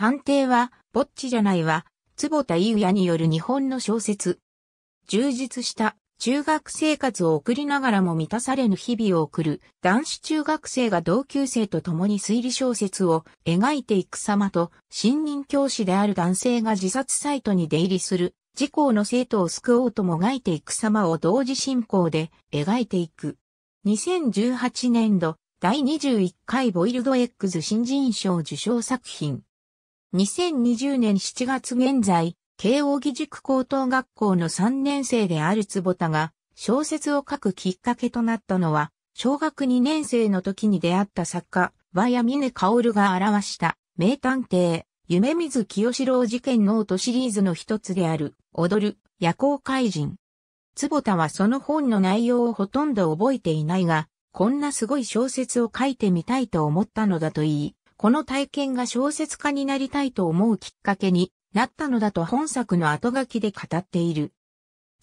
探偵は、ぼっちじゃないわ、坪田優也による日本の小説。充実した中学生活を送りながらも満たされぬ日々を送る男子中学生が同級生と共に推理小説を描いていく様と新任教師である男性が自殺サイトに出入りする自公の生徒を救おうともがいていく様を同時進行で描いていく。2018年度第21回ボイルド X 新人賞受賞作品。2020年7月現在、慶応義塾高等学校の3年生である坪田が小説を書くきっかけとなったのは、小学2年生の時に出会った作家、和谷峰薫が表した名探偵、夢水清志郎事件ノートシリーズの一つである、踊る、夜行怪人。坪田はその本の内容をほとんど覚えていないが、こんなすごい小説を書いてみたいと思ったのだといい、この体験が小説家になりたいと思うきっかけになったのだと本作の後書きで語っている。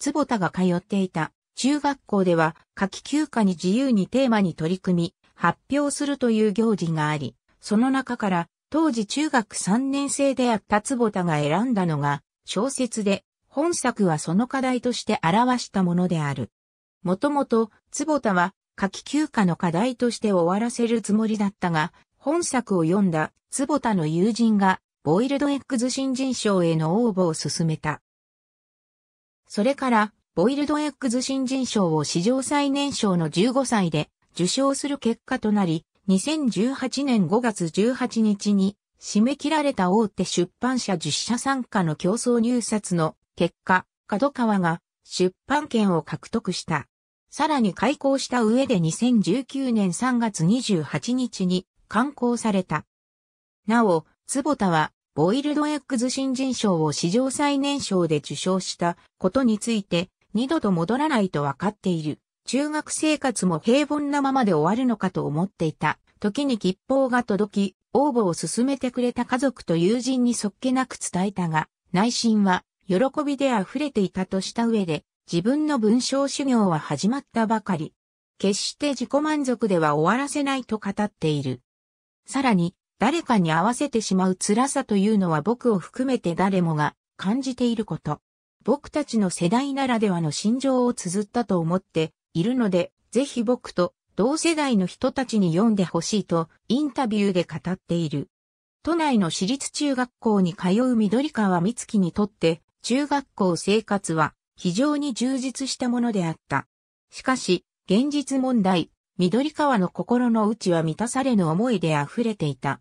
坪田が通っていた中学校では夏季休暇に自由にテーマに取り組み、発表するという行事があり、その中から当時中学3年生であった坪田が選んだのが小説で、本作はその課題として表したものである。もともと、坪田は夏季休暇の課題として終わらせるつもりだったが、本作を読んだ坪田の友人がボイルドエッグズ新人賞への応募を進めた。それからボイルドエッグズ新人賞を史上最年少の15歳で受賞する結果となり、2018年5月18日に締め切られた大手出版社10社参加の競争入札の結果、角川が出版権を獲得した。さらに開校した上で2019年3月28日に刊行された。なお、坪田は、ボイルドエッグズ新人賞を史上最年少で受賞したことについて、二度と戻らないとわかっている。中学生活も平凡なままで終わるのかと思っていた。時に吉報が届き、応募を進めてくれた家族と友人にそっけなく伝えたが、内心は喜びで溢れていたとした上で、自分の文章修行は始まったばかり。決して自己満足では終わらせないと語っている。さらに、誰かに合わせてしまう辛さというのは僕を含めて誰もが感じていること。僕たちの世代ならではの心情を綴ったと思っているので、ぜひ僕と同世代の人たちに読んでほしいとインタビューで語っている。都内の私立中学校に通う緑川美月にとって中学校生活は非常に充実したものであった。しかし、現実問題、緑川の心の内は満たされぬ思いで溢れていた。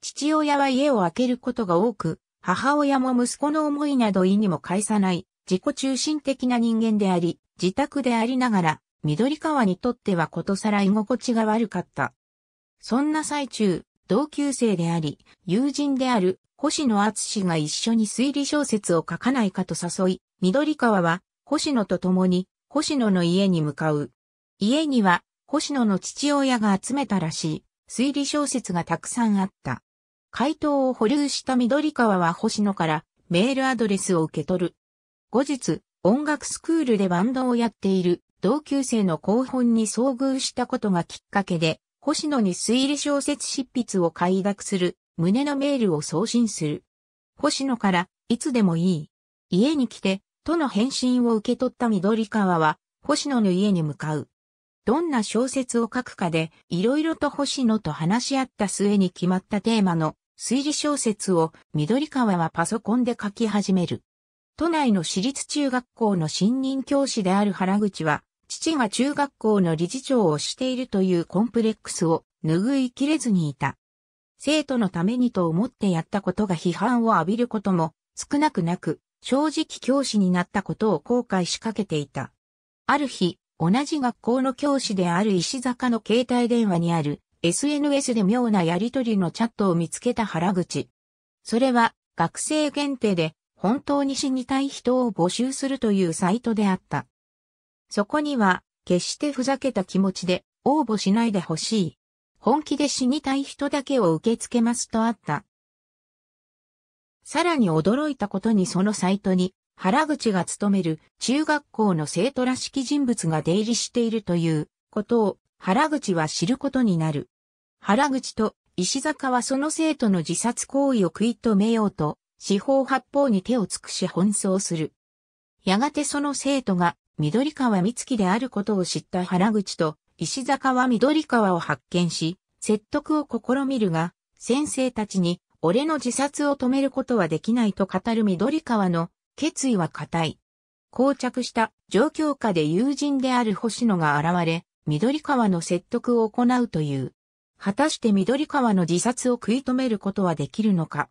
父親は家を空けることが多く、母親も息子の思いなど意にも介さない、自己中心的な人間であり、自宅でありながら、緑川にとってはことさら居心地が悪かった。そんな最中、同級生であり、友人である星野厚が一緒に推理小説を書かないかと誘い、緑川は星野と共に星野の家に向かう。家には星野の父親が集めたらしい推理小説がたくさんあった。回答を保留した緑川は星野からメールアドレスを受け取る。後日、音楽スクールでバンドをやっている同級生の後本に遭遇したことがきっかけで、星野に推理小説執筆を快諾する胸のメールを送信する。星野からいつでもいい。家に来て、との返信を受け取った緑川は、星野の家に向かう。どんな小説を書くかで、いろいろと星野と話し合った末に決まったテーマの推理小説を緑川はパソコンで書き始める。都内の私立中学校の新任教師である原口は、父が中学校の理事長をしているというコンプレックスを拭いきれずにいた。生徒のためにと思ってやったことが批判を浴びることも少なくなく、正直教師になったことを後悔しかけていた。ある日、同じ学校の教師である石坂の携帯電話にある SNS で妙なやりとりのチャットを見つけた原口。それは学生限定で本当に死にたい人を募集するというサイトであった。そこには決してふざけた気持ちで応募しないでほしい。本気で死にたい人だけを受け付けますとあった。さらに驚いたことにそのサイトに原口が勤める中学校の生徒らしき人物が出入りしているということを原口は知ることになる。原口と石坂はその生徒の自殺行為を食い止めようと、四方八方に手を尽くし奔走する。やがてその生徒が緑川美月であることを知った原口と石坂は緑川を発見し、説得を試みるが、先生たちに俺の自殺を止めることはできないと語る緑川の決意は固い。膠着した状況下で友人である星野が現れ、緑川の説得を行うという。果たして緑川の自殺を食い止めることはできるのか。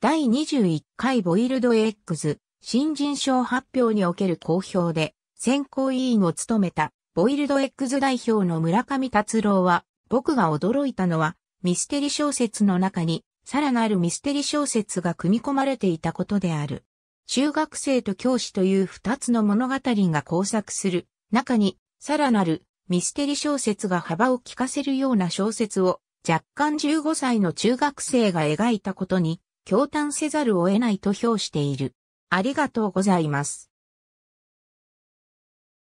第21回ボイルド X 新人賞発表における公表で選考委員を務めたボイルド X 代表の村上達郎は僕が驚いたのはミステリ小説の中にさらなるミステリ小説が組み込まれていたことである。中学生と教師という二つの物語が交錯する中に、さらなるミステリ小説が幅を利かせるような小説を若干15歳の中学生が描いたことに、驚嘆せざるを得ないと評している。ありがとうございます。